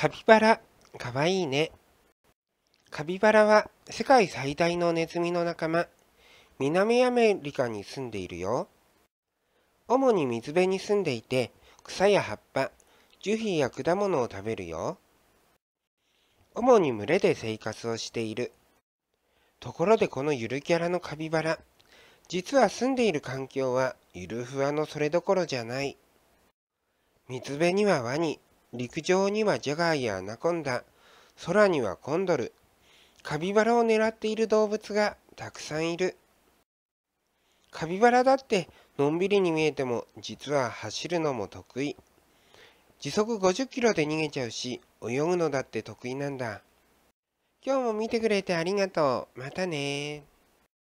カピバラ、かわいいね。カピバラは世界最大のネズミの仲間。南アメリカに住んでいるよ。主に水辺に住んでいて、草や葉っぱ、樹皮や果物を食べるよ。主に群れで生活をしている。ところでこのゆるキャラのカピバラ、実は住んでいる環境はゆるふわのそれどころじゃない。水辺にはワニ、陸上にはジャガーやアナコンダ、空にはコンドル、カビバラを狙っている動物がたくさんいる。カビバラだってのんびりに見えても実は走るのも得意。時速50キロで逃げちゃうし泳ぐのだって得意なんだ。今日も見てくれてありがとう。またね